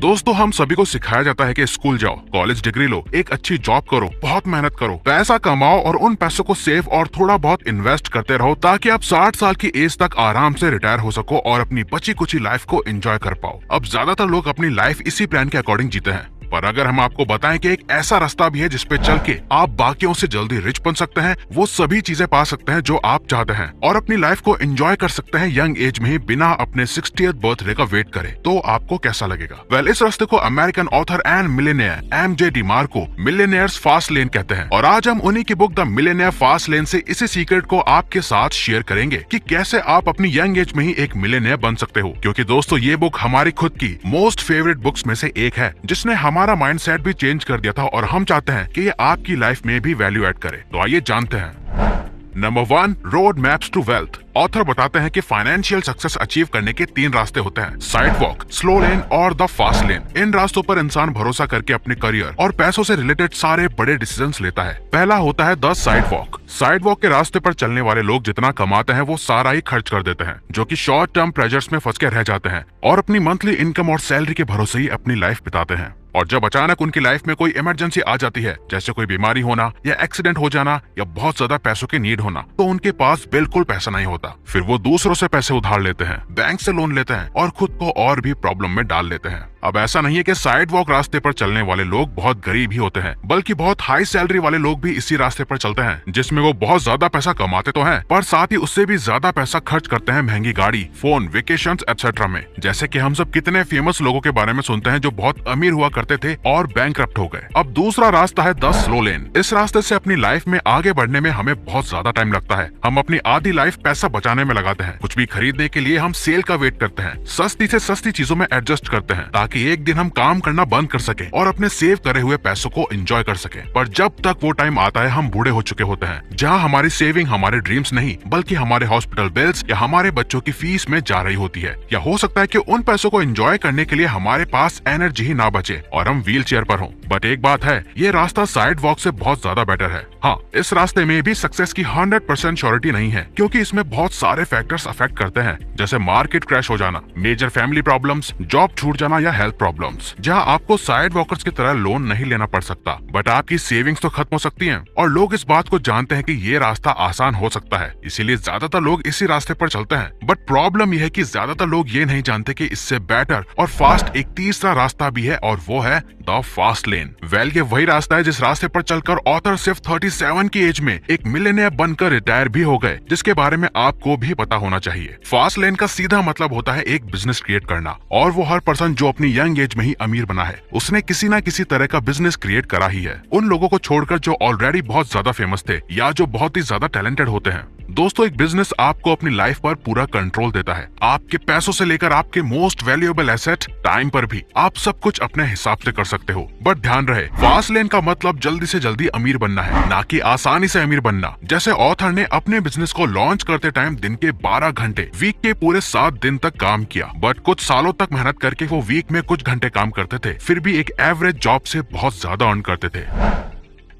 दोस्तों हम सभी को सिखाया जाता है कि स्कूल जाओ कॉलेज डिग्री लो एक अच्छी जॉब करो बहुत मेहनत करो पैसा कमाओ और उन पैसों को सेव और थोड़ा बहुत इन्वेस्ट करते रहो ताकि आप 60 साल की एज तक आराम से रिटायर हो सको और अपनी बची कुची लाइफ को एंजॉय कर पाओ अब ज्यादातर लोग अपनी लाइफ इसी प्लान के अकॉर्डिंग जीते हैं पर अगर हम आपको बताएं कि एक ऐसा रास्ता भी है जिसपे चल के आप बाकियों से जल्दी रिच बन सकते हैं वो सभी चीजें पा सकते हैं जो आप चाहते हैं और अपनी लाइफ को एंजॉय कर सकते हैं यंग एज में ही बिना अपने सिक्सटी बर्थडे का वेट करे तो आपको कैसा लगेगा वेल well, इस रास्ते को American author and millionaire M J DeMarco को मिलेनियर्स फास्ट लेन कहते हैं और आज हम उन्हीं की book the millionaire fast lane ऐसी इसी सीक्रेट को आपके साथ शेयर करेंगे की कैसे आप अपनी यंग एज में ही एक मिलेनियर बन सकते हो क्यूँकी दोस्तों ये बुक हमारी खुद की मोस्ट फेवरेट बुक्स में से एक है जिसने हमारे हमारा माइंडसेट भी चेंज कर दिया था और हम चाहते हैं कि ये आपकी लाइफ में भी वैल्यू एड करे तो आइए जानते हैं number one road maps to wealth author बताते हैं कि फाइनेंशियल सक्सेस अचीव करने के तीन रास्ते होते हैं साइड वॉक स्लो लेन और द फास्ट लेन इन रास्तों पर इंसान भरोसा करके अपने करियर और पैसों से रिलेटेड सारे बड़े डिसीजन लेता है पहला होता है the sidewalk sidewalk के रास्ते पर चलने वाले लोग जितना कमाते हैं वो सारा ही खर्च कर देते हैं जो की शॉर्ट टर्म प्रेजर्स में फंस के रह जाते हैं और अपनी मंथली इनकम और सैलरी के भरोसे ही अपनी लाइफ बिताते हैं और जब अचानक उनकी लाइफ में कोई इमरजेंसी आ जाती है जैसे कोई बीमारी होना या एक्सीडेंट हो जाना या बहुत ज्यादा पैसों की नीड होना तो उनके पास बिल्कुल पैसा नहीं होता फिर वो दूसरों से पैसे उधार लेते हैं बैंक से लोन लेते हैं और खुद को और भी प्रॉब्लम में डाल लेते हैं अब ऐसा नहीं है कि साइड वॉक रास्ते पर चलने वाले लोग बहुत गरीब ही होते हैं बल्कि बहुत हाई सैलरी वाले लोग भी इसी रास्ते पर चलते हैं जिसमें वो बहुत ज्यादा पैसा कमाते तो हैं पर साथ ही उससे भी ज्यादा पैसा खर्च करते हैं महंगी गाड़ी फोन वेकेशन एक्सेट्रा में जैसे की हम सब कितने फेमस लोगों के बारे में सुनते हैं जो बहुत अमीर हुआ करते करते थे और बैंक हो गए अब दूसरा रास्ता है दस स्लो लेन इस रास्ते से अपनी लाइफ में आगे बढ़ने में हमें बहुत ज्यादा टाइम लगता है हम अपनी आधी लाइफ पैसा बचाने में लगाते हैं कुछ भी खरीदने के लिए हम सेल का वेट करते हैं सस्ती से सस्ती चीजों में एडजस्ट करते हैं ताकि एक दिन हम काम करना बंद कर सके और अपने सेव करे हुए पैसों को एंजॉय कर सके पर जब तक वो टाइम आता है हम बूढ़े हो चुके होते हैं जहाँ हमारी सेविंग हमारे ड्रीम्स नहीं बल्कि हमारे हॉस्पिटल बिल्स या हमारे बच्चों की फीस में जा रही होती है या हो सकता है की उन पैसों को एंजॉय करने के लिए हमारे पास एनर्जी ही ना बचे और हम व्हील चेयर पर हों बट एक बात है ये रास्ता साइड वॉक ऐसी बहुत ज्यादा बेटर है हाँ इस रास्ते में भी सक्सेस की हंड्रेड परसेंट श्योरिटी नहीं है क्यूँकी इसमें बहुत सारे फैक्टर्स अफेक्ट करते हैं जैसे मार्केट क्रैश हो जाना मेजर फैमिली प्रॉब्लम जॉब छूट जाना या हेल्थ प्रॉब्लम जहाँ आपको साइड वॉकर्स की तरह लोन नहीं लेना पड़ सकता बट आपकी सेविंग्स तो खत्म हो सकती है और लोग इस बात को जानते हैं की ये रास्ता आसान हो सकता है इसीलिए ज्यादातर लोग इसी रास्ते पर चलते हैं बट प्रॉब्लम यह है की ज्यादातर लोग ये नहीं जानते की इससे बेटर और फास्ट एक तीसरा रास्ता भी है और वो है है द फास्ट लेन वेल ये वही रास्ता है जिस रास्ते पर चलकर ऑथर सिर्फ 37 की एज में एक मिलेनियर बनकर रिटायर भी हो गए जिसके बारे में आपको भी पता होना चाहिए फास्ट लेन का सीधा मतलब होता है एक बिजनेस क्रिएट करना और वो हर पर्सन जो अपनी यंग एज में ही अमीर बना है उसने किसी न किसी तरह का बिजनेस क्रिएट करा ही है उन लोगों को छोड़कर जो ऑलरेडी बहुत ज्यादा फेमस थे या जो बहुत ही ज्यादा टैलेंटेड होते हैं दोस्तों एक बिजनेस आपको अपनी लाइफ पर पूरा कंट्रोल देता है आपके पैसों से लेकर आपके मोस्ट वैल्यूएबल एसेट टाइम पर भी आप सब कुछ अपने हिसाब हिसाब से कर सकते हो बट ध्यान रहे फास्ट लेन का मतलब जल्दी से जल्दी अमीर बनना है ना कि आसानी से अमीर बनना जैसे ऑथर ने अपने बिजनेस को लॉन्च करते टाइम दिन के 12 घंटे वीक के पूरे सात दिन तक काम किया बट कुछ सालों तक मेहनत करके वो वीक में कुछ घंटे काम करते थे फिर भी एक एवरेज जॉब से बहुत ज्यादा अर्न करते थे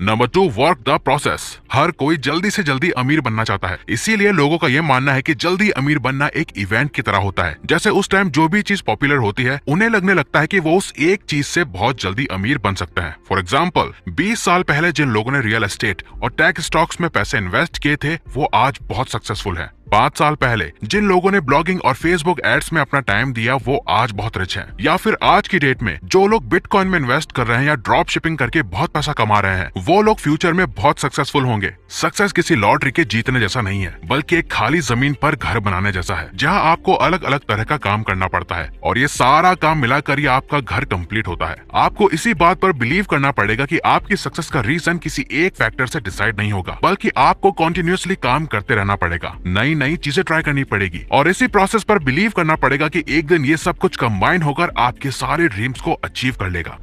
number two work the process हर कोई जल्दी से जल्दी अमीर बनना चाहता है इसीलिए लोगों का यह मानना है कि जल्दी अमीर बनना एक इवेंट की तरह होता है जैसे उस टाइम जो भी चीज पॉपुलर होती है उन्हें लगने लगता है कि वो उस एक चीज से बहुत जल्दी अमीर बन सकते हैं फॉर एग्जाम्पल बीस साल पहले जिन लोगों ने रियल एस्टेट और टैक्स स्टॉक्स में पैसे इन्वेस्ट किए थे वो आज बहुत सक्सेसफुल है पाँच साल पहले जिन लोगों ने ब्लॉगिंग और फेसबुक एड्स में अपना टाइम दिया वो आज बहुत रिच हैं या फिर आज की डेट में जो लोग बिटकॉइन में इन्वेस्ट कर रहे हैं या ड्रॉप शिपिंग करके बहुत पैसा कमा रहे हैं वो लोग फ्यूचर में बहुत सक्सेसफुल होंगे सक्सेस किसी लॉटरी के जीतने जैसा नहीं है बल्कि एक खाली जमीन पर घर बनाने जैसा है जहाँ आपको अलग अलग तरह का काम करना पड़ता है और ये सारा काम मिलाकर ही आपका घर कम्प्लीट होता है आपको इसी बात आरोप बिलीव करना पड़ेगा की आपकी सक्सेस का रीजन किसी एक फैक्टर ऐसी डिसाइड नहीं होगा बल्कि आपको कॉन्टिन्यूसली काम करते रहना पड़ेगा नई नई चीजें ट्राई करनी पड़ेगी और इसी प्रोसेस पर बिलीव करना पड़ेगा कि एक दिन ये सब कुछ कंबाइन होकर आपके सारे ड्रीम्स को अचीव कर लेगा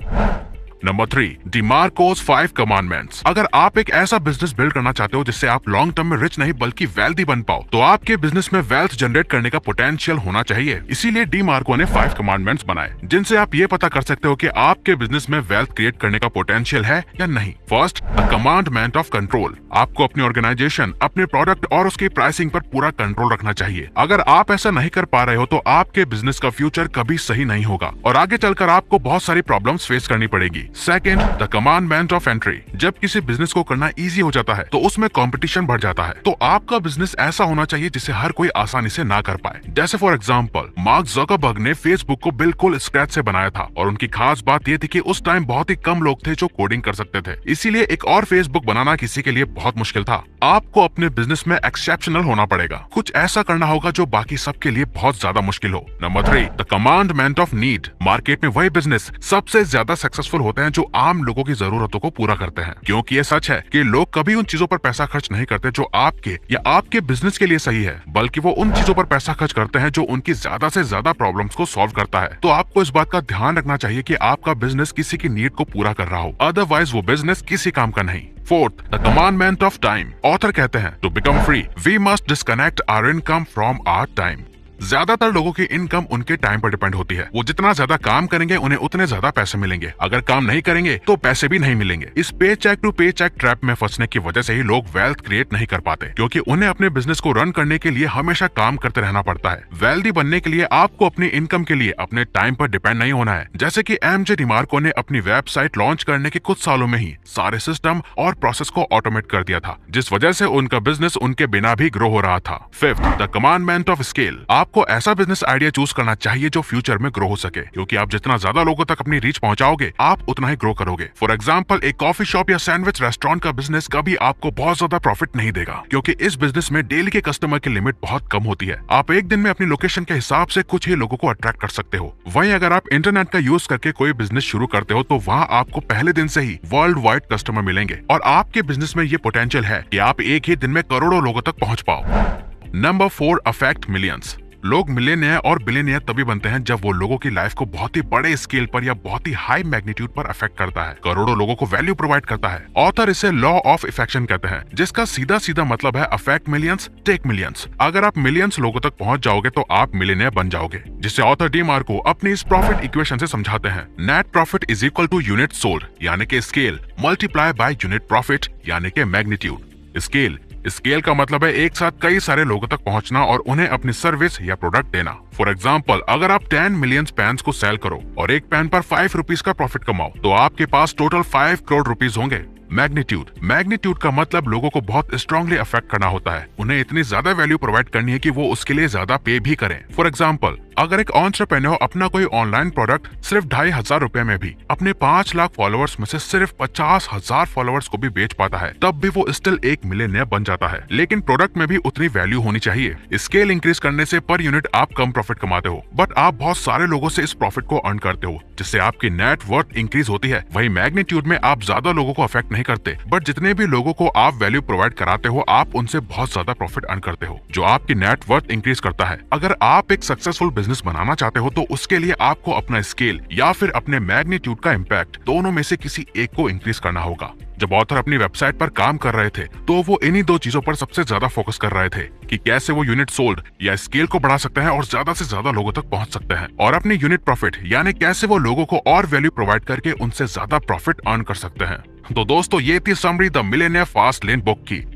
number three DeMarco's five commandments अगर आप एक ऐसा बिजनेस बिल्ड करना चाहते हो जिससे आप लॉन्ग टर्म में रिच नहीं बल्कि वेल्थी बन पाओ तो आपके बिजनेस में वेल्थ जनरेट करने का पोटेंशियल होना चाहिए इसीलिए डी मार्को ने फाइव कमांडमेंट्स बनाए जिनसे आप ये पता कर सकते हो कि आपके बिजनेस में वेल्थ क्रिएट करने का पोटेंशियल है या नहीं फर्स्ट कमांडमेंट ऑफ कंट्रोल आपको अपने ऑर्गेनाइजेशन अपने प्रोडक्ट और उसकी प्राइसिंग आरोप पूरा कंट्रोल रखना चाहिए अगर आप ऐसा नहीं कर पा रहे हो तो आपके बिजनेस का फ्यूचर कभी सही नहीं होगा और आगे चलकर आपको बहुत सारी प्रॉब्लम फेस करनी पड़ेगी second the commandment of entry जब किसी बिजनेस को करना इजी हो जाता है तो उसमें कंपटीशन बढ़ जाता है तो आपका बिजनेस ऐसा होना चाहिए जिसे हर कोई आसानी से ना कर पाए जैसे फॉर एग्जाम्पल मार्क जकबर्ग ने फेसबुक को बिल्कुल स्क्रैच से बनाया था और उनकी खास बात यह थी कि उस टाइम बहुत ही कम लोग थे जो कोडिंग कर सकते थे इसीलिए एक और फेसबुक बनाना किसी के लिए बहुत मुश्किल था आपको अपने बिजनेस में एक्सेप्शनल होना पड़ेगा कुछ ऐसा करना होगा जो बाकी सबके लिए बहुत ज्यादा मुश्किल हो number three the commandment of need market में वही बिजनेस सबसे ज्यादा सक्सेसफुल होते हैं जो आम लोगों की जरूरतों को पूरा करते हैं क्योंकि ये सच है कि लोग कभी उन चीजों पर पैसा खर्च नहीं करते जो आपके या आपके बिजनेस के लिए सही है बल्कि वो उन चीजों पर पैसा खर्च करते हैं जो उनकी ज्यादा से ज्यादा प्रॉब्लम को सोल्व करता है तो आपको इस बात का ध्यान रखना चाहिए की आपका बिजनेस किसी की नीड को पूरा कर रहा हो अदरवाइज वो बिजनेस किसी काम का नहीं fourth the commandment of time author कहते हैं to become free we must disconnect our income from our time ज्यादातर लोगों की इनकम उनके टाइम पर डिपेंड होती है वो जितना ज्यादा काम करेंगे उन्हें उतने ज्यादा पैसे मिलेंगे अगर काम नहीं करेंगे तो पैसे भी नहीं मिलेंगे इस paycheck to paycheck trap में फंसने की वजह से ही लोग वेल्थ क्रिएट नहीं कर पाते क्योंकि उन्हें अपने बिजनेस को रन करने के लिए हमेशा काम करते रहना पड़ता है वेल्दी बनने के लिए आपको अपनी इनकम के लिए अपने टाइम पर डिपेंड नहीं होना है जैसे की एम जे डिमार्को ने अपनी वेबसाइट लॉन्च करने के कुछ सालों में ही सारे सिस्टम और प्रोसेस को ऑटोमेट कर दिया था जिस वजह से उनका बिजनेस उनके बिना भी ग्रो हो रहा था fifth the commandment of scale आप आपको ऐसा बिजनेस आइडिया चूज करना चाहिए जो फ्यूचर में ग्रो हो सके क्योंकि आप जितना ज्यादा लोगों तक अपनी रीच पहुंचाओगे आप उतना ही ग्रो करोगे फॉर एग्जाम्पल एक कॉफी शॉप या सैंडविच रेस्टोरेंट का बिजनेस कभी आपको बहुत ज्यादा प्रॉफिट नहीं देगा क्योंकि इस बिजनेस में डेली के कस्टमर की लिमिट बहुत कम होती है आप एक दिन में अपनी लोकेशन के हिसाब से कुछ ही लोगों को अट्रैक्ट कर सकते हो वहीं अगर आप इंटरनेट का यूज करके कोई बिजनेस शुरू करते हो तो वहाँ आपको पहले दिन से ही वर्ल्ड वाइड कस्टमर मिलेंगे और आपके बिजनेस में ये पोटेंशियल है की आप एक ही दिन में करोड़ों लोगों तक पहुँच पाओ नंबर फोर अफेक्ट मिलियंस लोग मिलेनियर और बिलेनियर तभी बनते हैं जब वो लोगों की लाइफ को बहुत ही बड़े स्केल पर या बहुत ही हाई मैग्नीट्यूड पर अफेक्ट करता है करोड़ों लोगों को वैल्यू प्रोवाइड करता है ऑथर इसे लॉ ऑफ इफेक्शन कहते हैं जिसका सीधा सीधा मतलब है अफेक्ट मिलियंस टेक मिलियंस अगर आप मिलियंस लोगों तक पहुंच जाओगे तो आप मिलेनियर बन जाओगे जिसे ऑथर डी मार्को अपने इस प्रॉफिट इक्वेशन से समझाते हैं net profit is equal to unit sold यानी के scale multiply by unit profit यानी के मैग्नीट्यूड स्केल स्केल का मतलब है एक साथ कई सारे लोगों तक पहुंचना और उन्हें अपनी सर्विस या प्रोडक्ट देना फॉर एग्जाम्पल अगर आप टेन मिलियन पैन को सेल करो और एक पैन पर फाइव रुपीज का प्रॉफिट कमाओ तो आपके पास total five crore rupees magnitude magnitude मैग्नीट्यूड का मतलब लोगों को बहुत स्ट्रांगली अफेक्ट करना होता है उन्हें इतनी ज्यादा वैल्यू प्रोवाइड करनी है कि वो उसके लिए ज्यादा पे भी करें फॉर एग्जाम्पल अगर एक ऑन्ट्रप्रेन्योर अपना कोई ऑनलाइन प्रोडक्ट सिर्फ ढाई हजार रूपए में भी अपने पाँच लाख फॉलोअर्स में से सिर्फ पचास हजार फॉलोअर्स को भी बेच पाता है तब भी वो स्टिल एक मिलेनियर बन जाता है लेकिन प्रोडक्ट में भी उतनी वैल्यू होनी चाहिए स्केल इंक्रीज करने से पर यूनिट आप कम प्रॉफिट कमाते हो बट आप बहुत सारे लोगों से इस प्रॉफिट को अर्न करते हो जिससे आपकी नेटवर्थ इंक्रीज होती है वही मैग्नीट्यूड में आप ज्यादा लोगों को अफेक्ट नहीं नहीं करते बट जितने भी लोगों को आप वैल्यू प्रोवाइड कराते हो आप उनसे बहुत ज्यादा प्रॉफिट अर्न करते हो जो आपकी नेटवर्थ इंक्रीज करता है अगर आप एक सक्सेसफुल बिजनेस बनाना चाहते हो तो उसके लिए आपको अपना स्केल या फिर अपने मैग्नीट्यूड का इम्पैक्ट दोनों में से किसी एक को इंक्रीज करना होगा जब ऑथर अपनी वेबसाइट पर काम कर रहे थे तो वो इन्हीं दो चीजों पर सबसे ज्यादा फोकस कर रहे थे कि कैसे वो यूनिट सोल्ड या स्केल को बढ़ा सकते हैं और ज्यादा से ज्यादा लोगों तक पहुंच सकते हैं और अपने यूनिट प्रॉफिट यानी कैसे वो लोगों को और वैल्यू प्रोवाइड करके उनसे ज्यादा प्रॉफिट अर्न कर सकते हैं तो दोस्तों ये थी summary the millionaire fast lane book की